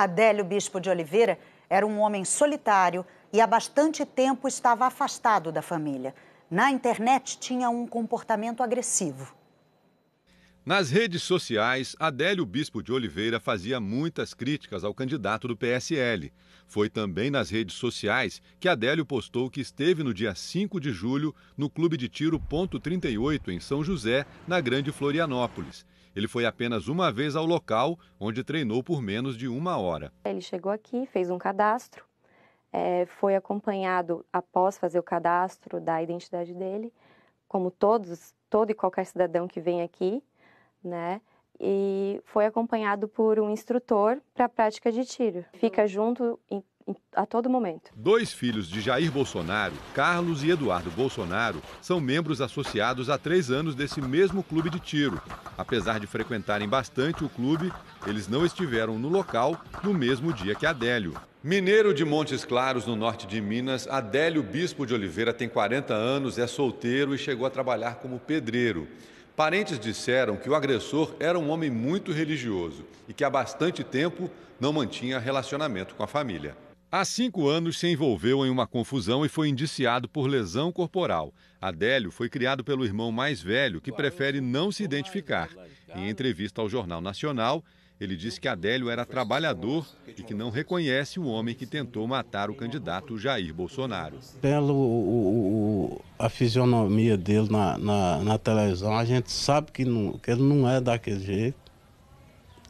Adélio Bispo de Oliveira era um homem solitário e há bastante tempo estava afastado da família. Na internet tinha um comportamento agressivo. Nas redes sociais, Adélio Bispo de Oliveira fazia muitas críticas ao candidato do PSL. Foi também nas redes sociais que Adélio postou que esteve no dia 5 de julho no Clube de Tiro Ponto .38 em São José, na Grande Florianópolis, ele foi apenas uma vez ao local, onde treinou por menos de uma hora. Ele chegou aqui, fez um cadastro, é, foi acompanhado após fazer o cadastro da identidade dele, como todos, todo e qualquer cidadão que vem aqui, né? E foi acompanhado por um instrutor para a prática de tiro. Fica junto em a todo momento. Dois filhos de Jair Bolsonaro, Carlos e Eduardo Bolsonaro, são membros associados há três anos desse mesmo clube de tiro. Apesar de frequentarem bastante o clube, eles não estiveram no local no mesmo dia que Adélio. Mineiro de Montes Claros, no norte de Minas, Adélio Bispo de Oliveira tem 40 anos, é solteiro e chegou a trabalhar como pedreiro. Parentes disseram que o agressor era um homem muito religioso e que há bastante tempo não mantinha relacionamento com a família. Há cinco anos se envolveu em uma confusão e foi indiciado por lesão corporal. Adélio foi criado pelo irmão mais velho, que prefere não se identificar. Em entrevista ao Jornal Nacional, ele disse que Adélio era trabalhador e que não reconhece o homem que tentou matar o candidato Jair Bolsonaro. Pelo o, o, a fisionomia dele na, na, na, televisão, a gente sabe que, não, que ele não é daquele jeito.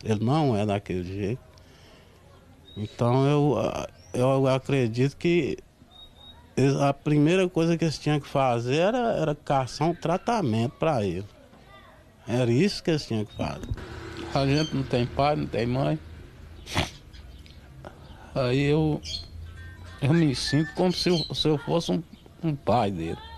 Ele não é daquele jeito. Então eu, eu acredito que a primeira coisa que eles tinham que fazer era, era caçar um tratamento para ele. Era isso que eles tinham que fazer. A gente não tem pai, não tem mãe. Aí eu, eu me sinto como se eu, se eu fosse um, um pai dele.